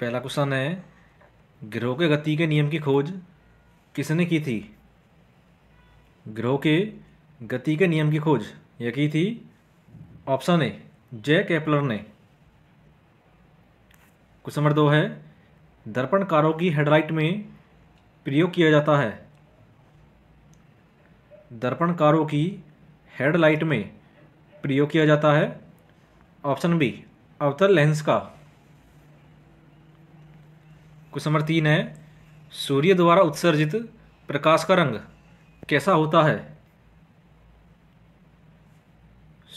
पहला क्वेश्चन है ग्रह के गति के नियम की खोज किसने की थी ग्रह के गति के नियम की खोज यह की थी ऑप्शन ए जे कैपलर ने क्वेश्चन नंबर दो है दर्पण कारों की हेडलाइट में प्रयोग किया जाता है दर्पण कारों की हेडलाइट में प्रयोग किया जाता है ऑप्शन बी अवतर लेंस का क्वेश्चन नंबर तीन है सूर्य द्वारा उत्सर्जित प्रकाश का रंग कैसा होता है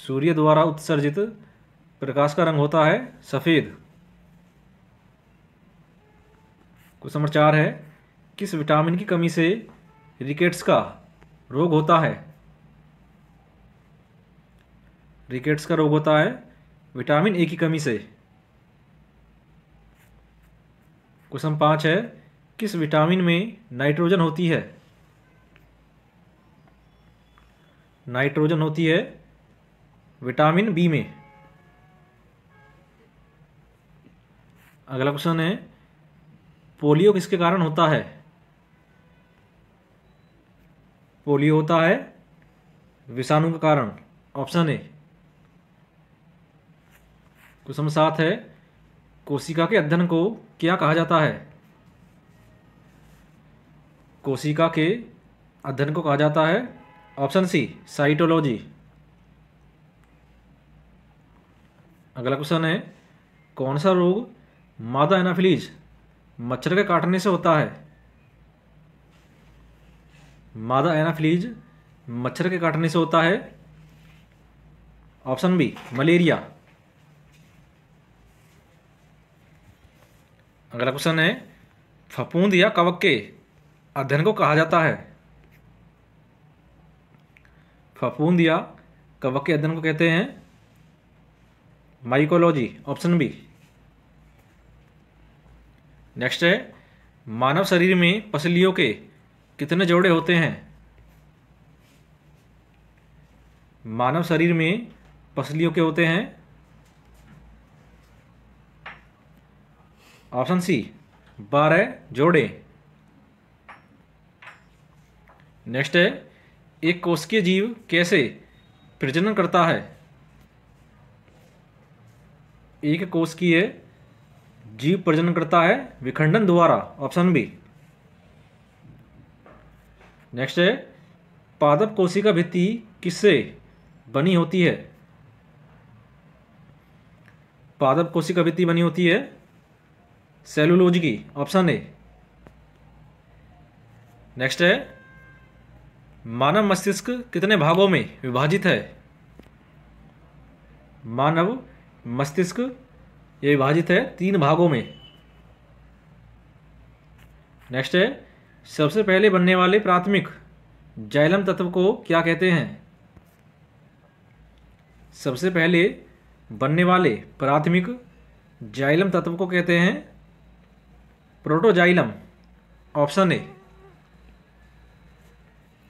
सूर्य द्वारा उत्सर्जित प्रकाश का रंग होता है सफ़ेद क्वेश्चन नंबर चार है किस विटामिन की कमी से रिकेट्स का रोग होता है रिकेट्स का रोग होता है विटामिन ए की कमी से क्वेश्चन पाँच है किस विटामिन में नाइट्रोजन होती है नाइट्रोजन होती है विटामिन बी में अगला क्वेश्चन है पोलियो किसके कारण होता है पोलियो होता है विषाणु के कारण ऑप्शन ए क्वेश्चन सात है कोशिका के अध्ययन को क्या कहा जाता है कोशिका के अध्ययन को कहा जाता है ऑप्शन सी साइटोलॉजी अगला क्वेश्चन है कौन सा रोग मादा एनाफिलीज मच्छर के काटने से होता है मादा एनाफिलीज मच्छर के काटने से होता है ऑप्शन बी मलेरिया अगला क्वेश्चन है फपूंद या कवक के अध्ययन को कहा जाता है फपूंद या कवक के अध्ययन को कहते हैं माइकोलॉजी ऑप्शन बी नेक्स्ट है मानव शरीर में पसलियों के कितने जोड़े होते हैं मानव शरीर में पसलियों के होते हैं ऑप्शन सी बारह जोड़े नेक्स्ट है एक कोशिकीय जीव कैसे प्रजनन करता है एक कोशिकीय जीव प्रजनन करता है विखंडन द्वारा ऑप्शन बी नेक्स्ट है पादप कोशिका भित्ति किससे बनी होती है पादप कोशिका भित्ति बनी होती है सेलुलोज की ऑप्शन ए नेक्स्ट है मानव मस्तिष्क कितने भागों में विभाजित है मानव मस्तिष्क ये विभाजित है तीन भागों में नेक्स्ट है सबसे पहले बनने वाले प्राथमिक जाइलम तत्व को क्या कहते हैं सबसे पहले बनने वाले प्राथमिक जाइलम तत्व को कहते हैं प्रोटोजाइलम ऑप्शन ए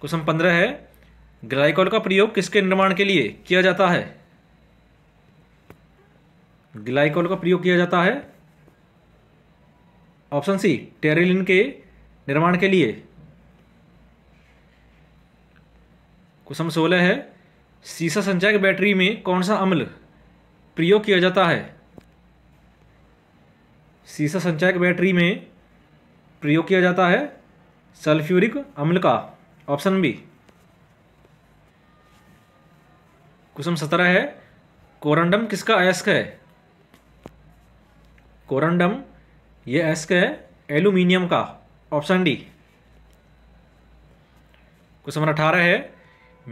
क्वेश्चन पंद्रह है ग्लाइकॉल का प्रयोग किसके निर्माण के लिए किया जाता है ग्लाइकोल का प्रयोग किया जाता है ऑप्शन सी टेरिलिन के निर्माण के लिए क्वेश्चन सोलह है सीसा की बैटरी में कौन सा अम्ल प्रयोग किया जाता है सीसा संचायक बैटरी में प्रयोग किया जाता है सल्फ्यूरिक अम्ल का ऑप्शन बी क्वेश्चन सत्रह है कोरंडम किसका अयस्क है कोरंडम यह अयस्क है एल्यूमिनियम का ऑप्शन डी क्वेश्चन नंबर अठारह है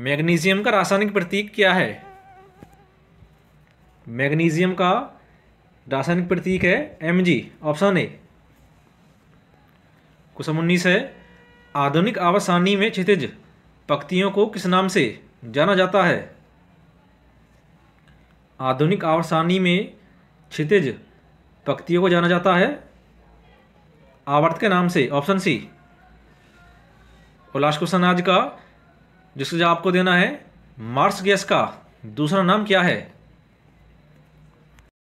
मैग्नीशियम का रासायनिक प्रतीक क्या है मैग्नीशियम का रासायनिक प्रतीक है M G option A question उन्नीस है आधुनिक आवासानी में क्षितिज पक्तियों को किस नाम से जाना जाता है आधुनिक आवासानी में क्षितिज पक्तियों को जाना जाता है आवर्त के नाम से ऑप्शन सी और लास्ट क्वेश्चन आज का जिसका आपको देना है मार्स गैस का दूसरा नाम क्या है